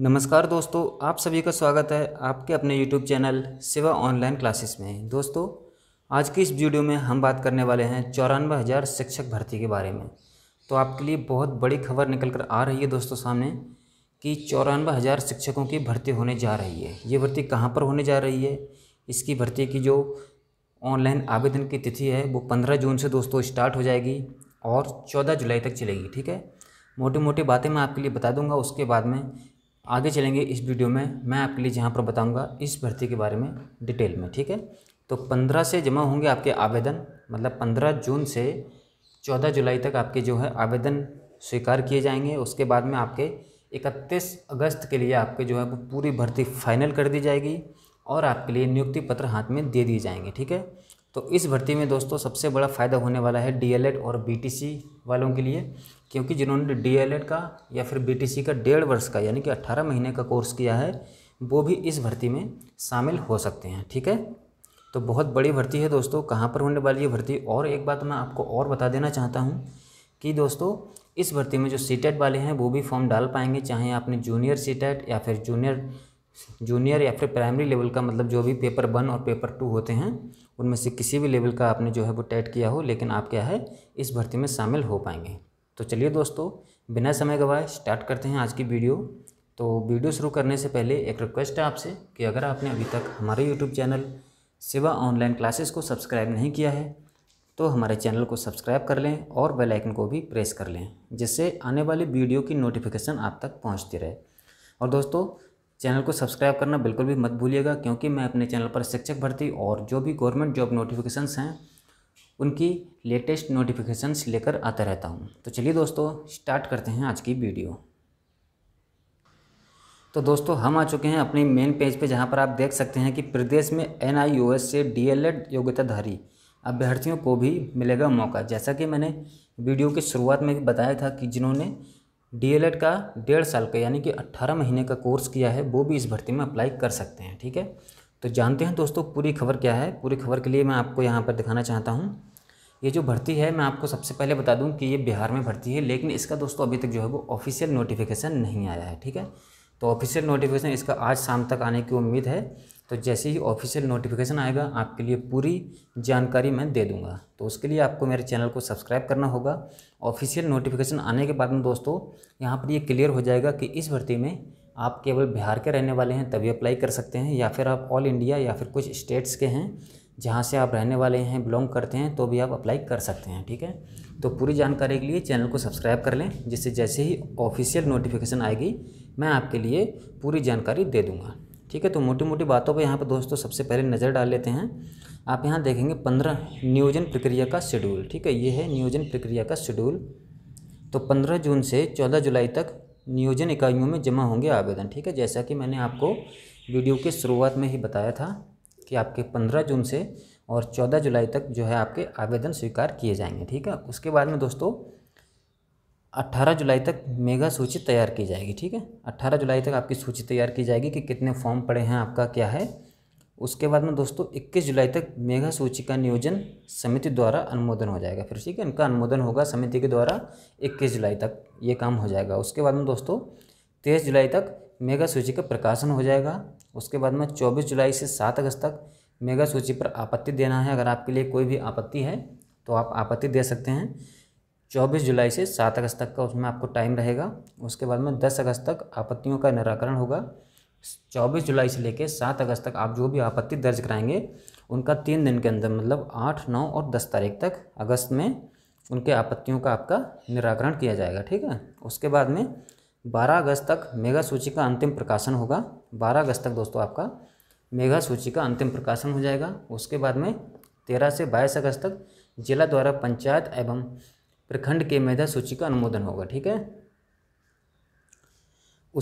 नमस्कार दोस्तों आप सभी का स्वागत है आपके अपने YouTube channel Siwa online classes में दोस्तों आज की इस वीडियो में हम बात करने वाले हैं चौरानवे हज़ार शिक्षक भर्ती के बारे में तो आपके लिए बहुत बड़ी खबर निकल कर आ रही है दोस्तों सामने कि चौरानवे हज़ार शिक्षकों की भर्ती होने जा रही है ये भर्ती कहाँ पर होने जा रही है इसकी भर्ती की जो ऑनलाइन आवेदन की तिथि है वो पंद्रह जून से दोस्तों स्टार्ट हो जाएगी और चौदह जुलाई तक चलेगी ठीक है मोटी मोटी बातें मैं आपके लिए बता दूंगा उसके बाद में आगे चलेंगे इस वीडियो में मैं आपके लिए जहाँ पर बताऊँगा इस भर्ती के बारे में डिटेल में ठीक है तो पंद्रह से जमा होंगे आपके आवेदन मतलब पंद्रह जून से चौदह जुलाई तक आपके जो है आवेदन स्वीकार किए जाएंगे उसके बाद में आपके इकतीस अगस्त के लिए आपके जो है वो पूरी भर्ती फाइनल कर दी जाएगी और आपके लिए नियुक्ति पत्र हाथ में दे दिए जाएंगे ठीक है तो इस भर्ती में दोस्तों सबसे बड़ा फ़ायदा होने वाला है डी और बी वालों के लिए क्योंकि जिन्होंने डी का या फिर बी का डेढ़ वर्ष का यानी कि अट्ठारह महीने का कोर्स किया है वो भी इस भर्ती में शामिल हो सकते हैं ठीक है तो बहुत बड़ी भर्ती है दोस्तों कहाँ पर होने वाली है भर्ती और एक बात मैं आपको और बता देना चाहता हूँ कि दोस्तों इस भर्ती में जो सीटेट वाले हैं वो भी फॉर्म डाल पाएंगे चाहे आपने जूनियर सीटेट या फिर जूनियर जूनियर या फिर प्राइमरी लेवल का मतलब जो भी पेपर वन और पेपर टू होते हैं उनमें से किसी भी लेवल का आपने जो है वो टैट किया हो लेकिन आप क्या है इस भर्ती में शामिल हो पाएंगे तो चलिए दोस्तों बिना समय गवाए स्टार्ट करते हैं आज की वीडियो तो वीडियो शुरू करने से पहले एक रिक्वेस्ट है आपसे कि अगर आपने अभी तक हमारे YouTube channel Siwa online classes को सब्सक्राइब नहीं किया है तो हमारे चैनल को सब्सक्राइब कर लें और बेल आइकन को भी प्रेस कर लें जिससे आने वाली वीडियो की नोटिफिकेशन आप तक पहुंचती रहे और दोस्तों चैनल को सब्सक्राइब करना बिल्कुल भी मत भूलिएगा क्योंकि मैं अपने चैनल पर शिक्षक भर्ती और जो भी गवर्नमेंट जॉब नोटिफिकेशंस हैं उनकी लेटेस्ट नोटिफिकेशंस लेकर आता रहता हूँ तो चलिए दोस्तों स्टार्ट करते हैं आज की वीडियो तो दोस्तों हम आ चुके हैं अपने मेन पेज पे जहाँ पर आप देख सकते हैं कि प्रदेश में एन से डी योग्यताधारी अभ्यर्थियों को भी मिलेगा मौका जैसा कि मैंने वीडियो की शुरुआत में बताया था कि जिन्होंने डीएलएड का डेढ़ साल का यानी कि अट्ठारह महीने का कोर्स किया है वो भी इस भर्ती में अप्लाई कर सकते हैं ठीक है तो जानते हैं दोस्तों पूरी खबर क्या है पूरी खबर के लिए मैं आपको यहाँ पर दिखाना चाहता हूँ ये जो भर्ती है मैं आपको सबसे पहले बता दूँ कि ये बिहार में भर्ती है लेकिन इसका दोस्तों अभी तक जो है वो ऑफिशियल नोटिफिकेशन नहीं आया है ठीक है तो ऑफिशियल नोटिफिकेशन इसका आज शाम तक आने की उम्मीद है तो जैसे ही ऑफिशियल नोटिफिकेशन आएगा आपके लिए पूरी जानकारी मैं दे दूंगा तो उसके लिए आपको मेरे चैनल को सब्सक्राइब करना होगा ऑफिशियल नोटिफिकेशन आने के बाद में दोस्तों यहाँ पर ये क्लियर हो जाएगा कि इस भर्ती में आप केवल बिहार के रहने वाले हैं तभी अप्लाई कर सकते हैं या फिर आप ऑल इंडिया या फिर कुछ स्टेट्स के हैं जहाँ से आप रहने वाले हैं बिलोंग करते हैं तो भी आप अप्लाई कर सकते हैं ठीक है तो पूरी जानकारी के लिए चैनल को सब्सक्राइब कर लें जिससे जैसे ही ऑफिशियल नोटिफिकेशन आएगी मैं आपके लिए पूरी जानकारी दे दूँगा ठीक है तो मोटी मोटी बातों पर यहाँ पर दोस्तों सबसे पहले नज़र डाल लेते हैं आप यहाँ देखेंगे पंद्रह नियोजन प्रक्रिया का शेड्यूल ठीक है ये है नियोजन प्रक्रिया का शेड्यूल तो पंद्रह जून से चौदह जुलाई तक नियोजन इकाइयों में जमा होंगे आवेदन ठीक है जैसा कि मैंने आपको वीडियो के शुरुआत में ही बताया था कि आपके पंद्रह जून से और चौदह जुलाई तक जो है आपके आवेदन स्वीकार किए जाएंगे ठीक है उसके बाद में दोस्तों 18 जुलाई तक मेगा सूची तैयार की जाएगी ठीक है 18 जुलाई तक आपकी सूची तैयार की जाएगी कि कितने फॉर्म पड़े हैं आपका क्या है उसके बाद में दोस्तों 21 जुलाई तक मेगा सूची का नियोजन समिति द्वारा अनुमोदन हो जाएगा फिर ठीक है इनका अनुमोदन होगा समिति के द्वारा 21 जुलाई तक ये काम हो जाएगा उसके बाद में दोस्तों तेईस जुलाई तक मेगा सूची का प्रकाशन हो जाएगा उसके बाद में चौबीस जुलाई से सात अगस्त तक मेगा सूची पर आपत्ति देना है अगर आपके लिए कोई भी आपत्ति है तो आप आपत्ति दे सकते हैं 24 जुलाई से 7 अगस्त तक का उसमें आपको टाइम रहेगा उसके बाद में 10 अगस्त तक आपत्तियों का निराकरण होगा 24 जुलाई से लेकर 7 अगस्त तक आप जो भी आपत्ति दर्ज कराएंगे उनका तीन दिन के अंदर मतलब आठ नौ और दस तारीख तक अगस्त में उनके आपत्तियों का आपका निराकरण किया जाएगा ठीक है उसके बाद में बारह अगस्त तक मेगा सूची का अंतिम प्रकाशन होगा बारह अगस्त तक दोस्तों आपका मेगा सूची का अंतिम प्रकाशन हो जाएगा उसके बाद में तेरह से बाईस अगस्त तक जिला द्वारा पंचायत एवं प्रखंड के मेधा सूची का अनुमोदन होगा ठीक है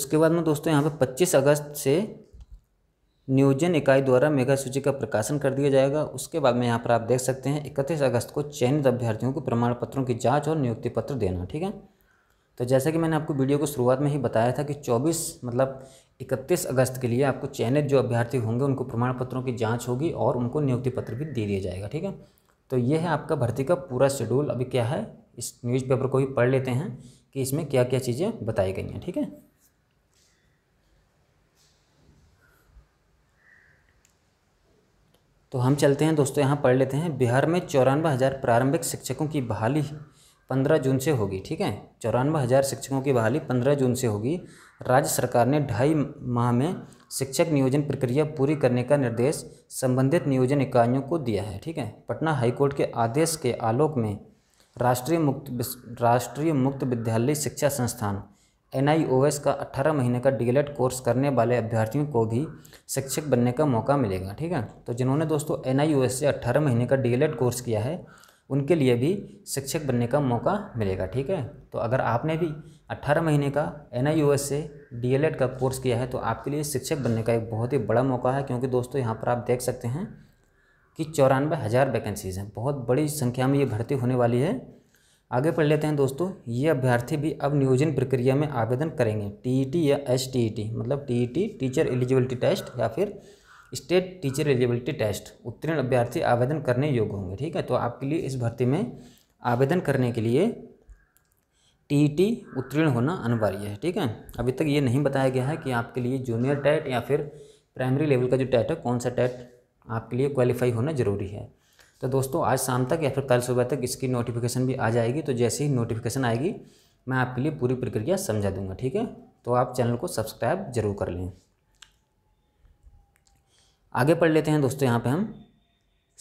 उसके बाद में दोस्तों यहाँ पे 25 अगस्त से नियोजन इकाई द्वारा मेघा सूची का प्रकाशन कर दिया जाएगा उसके बाद में यहाँ पर आप देख सकते हैं इकतीस अगस्त को चयनित अभ्यर्थियों को प्रमाण पत्रों की जाँच और नियुक्ति पत्र देना ठीक है तो जैसा कि मैंने आपको वीडियो को शुरुआत में ही बताया था कि 24 मतलब 31 अगस्त के लिए आपको चयनित जो अभ्यर्थी होंगे उनको प्रमाण पत्रों की जाँच होगी और उनको नियुक्ति पत्र भी दे दिया जाएगा ठीक है तो ये है आपका भर्ती का पूरा शेड्यूल अभी क्या है इस न्यूज़पेपर को भी पढ़ लेते हैं कि इसमें क्या क्या चीज़ें बताई गई हैं ठीक है तो हम चलते हैं दोस्तों यहाँ पढ़ लेते हैं बिहार में चौरानवे हज़ार प्रारंभिक शिक्षकों की बहाली पंद्रह जून से होगी ठीक है चौरानवे हज़ार शिक्षकों की बहाली पंद्रह जून से होगी राज्य सरकार ने ढाई माह में शिक्षक नियोजन प्रक्रिया पूरी करने का निर्देश संबंधित नियोजन इकाइयों को दिया है ठीक है पटना हाईकोर्ट के आदेश के आलोक में राष्ट्रीय मुक्त राष्ट्रीय मुक्त विद्यालय शिक्षा संस्थान एन का 18 महीने का डी कोर्स करने वाले अभ्यर्थियों को भी शिक्षक बनने का मौका मिलेगा ठीक है तो जिन्होंने दोस्तों एन से 18 महीने का डी कोर्स किया है उनके लिए भी शिक्षक बनने का मौका मिलेगा ठीक है तो अगर आपने भी 18 महीने का एन से डी का कोर्स किया है तो आपके लिए शिक्षक बनने का एक बहुत ही बड़ा मौका है क्योंकि दोस्तों यहाँ पर आप देख सकते हैं कि चौरानवे हज़ार वैकेंसीज हैं बहुत बड़ी संख्या में ये भर्ती होने वाली है आगे पढ़ लेते हैं दोस्तों ये अभ्यर्थी भी अब नियोजन प्रक्रिया में आवेदन करेंगे टीईटी e या एस e मतलब टीईटी टीचर एलिजिबिलिटी टेस्ट या फिर स्टेट टीचर एलिजिबिलिटी टेस्ट उत्तीर्ण अभ्यर्थी आवेदन करने योग्य होंगे ठीक है तो आपके लिए इस भर्ती में आवेदन करने के लिए टीईटी e उत्तीर्ण होना अनिवार्य है ठीक है अभी तक ये नहीं बताया गया है कि आपके लिए जूनियर टैट या फिर प्राइमरी लेवल का जो टैट है कौन सा टैट आपके लिए क्वालिफाई होना ज़रूरी है तो दोस्तों आज शाम तक या फिर कल सुबह तक इसकी नोटिफिकेशन भी आ जाएगी तो जैसे ही नोटिफिकेशन आएगी मैं आपके लिए पूरी प्रक्रिया समझा दूंगा ठीक है तो आप चैनल को सब्सक्राइब जरूर कर लें आगे पढ़ लेते हैं दोस्तों यहाँ पे हम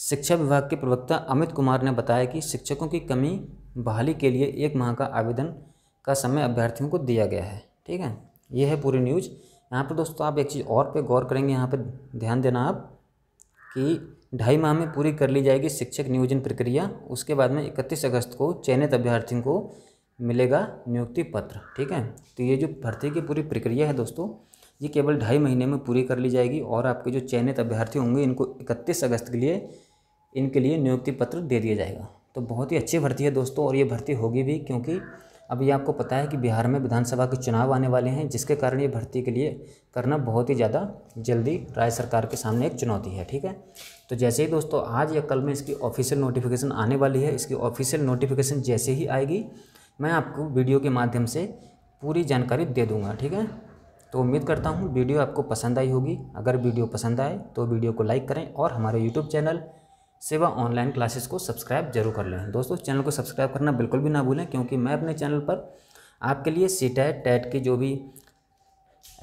शिक्षा विभाग के प्रवक्ता अमित कुमार ने बताया कि शिक्षकों की कमी बहाली के लिए एक माह का आवेदन का समय अभ्यर्थियों को दिया गया है ठीक है ये है पूरी न्यूज़ यहाँ पर दोस्तों आप एक चीज़ और पे गौर करेंगे यहाँ पर ध्यान देना आप कि ढाई माह में पूरी कर ली जाएगी शिक्षक नियोजन प्रक्रिया उसके बाद में इकतीस अगस्त को चयनित अभ्यर्थियों को मिलेगा नियुक्ति पत्र ठीक है तो ये जो भर्ती की पूरी प्रक्रिया है दोस्तों ये केवल ढाई महीने में पूरी कर ली जाएगी और आपके जो चयनित अभ्यर्थी होंगे इनको इकतीस अगस्त के लिए इनके लिए नियुक्ति पत्र दे दिया जाएगा तो बहुत ही अच्छी भर्ती है दोस्तों और ये भर्ती होगी भी क्योंकि अब ये आपको पता है कि बिहार में विधानसभा के चुनाव आने वाले हैं जिसके कारण ये भर्ती के लिए करना बहुत ही ज़्यादा जल्दी राज्य सरकार के सामने एक चुनौती है ठीक है तो जैसे ही दोस्तों आज या कल में इसकी ऑफिशियल नोटिफिकेशन आने वाली है इसकी ऑफिशियल नोटिफिकेशन जैसे ही आएगी मैं आपको वीडियो के माध्यम से पूरी जानकारी दे दूँगा ठीक है तो उम्मीद करता हूँ वीडियो आपको पसंद आई होगी अगर वीडियो पसंद आए तो वीडियो को लाइक करें और हमारे YouTube channel Sewa online classes को सब्सक्राइब जरूर कर लें दोस्तों चैनल को सब्सक्राइब करना बिल्कुल भी ना भूलें क्योंकि मैं अपने चैनल पर आपके लिए सी टैट टैट की जो भी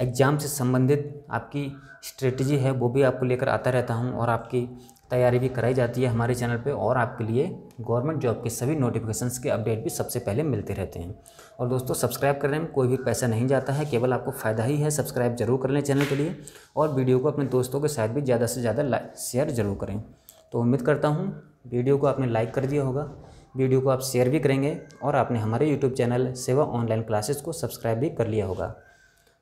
एग्ज़ाम से संबंधित आपकी स्ट्रेटजी है वो भी आपको लेकर आता रहता हूँ और आपकी तैयारी भी कराई जाती है हमारे चैनल पे और आपके लिए गवर्नमेंट जॉब के सभी नोटिफिकेशंस के अपडेट भी सबसे पहले मिलते रहते हैं और दोस्तों सब्सक्राइब करने में कोई भी पैसा नहीं जाता है केवल आपको फ़ायदा ही है सब्सक्राइब जरूर कर लें चैनल के लिए और वीडियो को अपने दोस्तों के साथ भी ज़्यादा से ज़्यादा शेयर जरूर करें तो उम्मीद करता हूँ वीडियो को आपने लाइक कर दिया होगा वीडियो को आप शेयर भी करेंगे और आपने हमारे YouTube channel Sewa online classes को सब्सक्राइब भी कर लिया होगा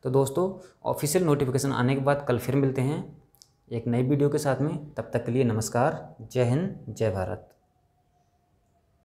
तो दोस्तों ऑफिशियल नोटिफिकेशन आने के बाद कल फिर मिलते हैं एक नई वीडियो के साथ में तब तक के लिए नमस्कार जय हिंद जय भारत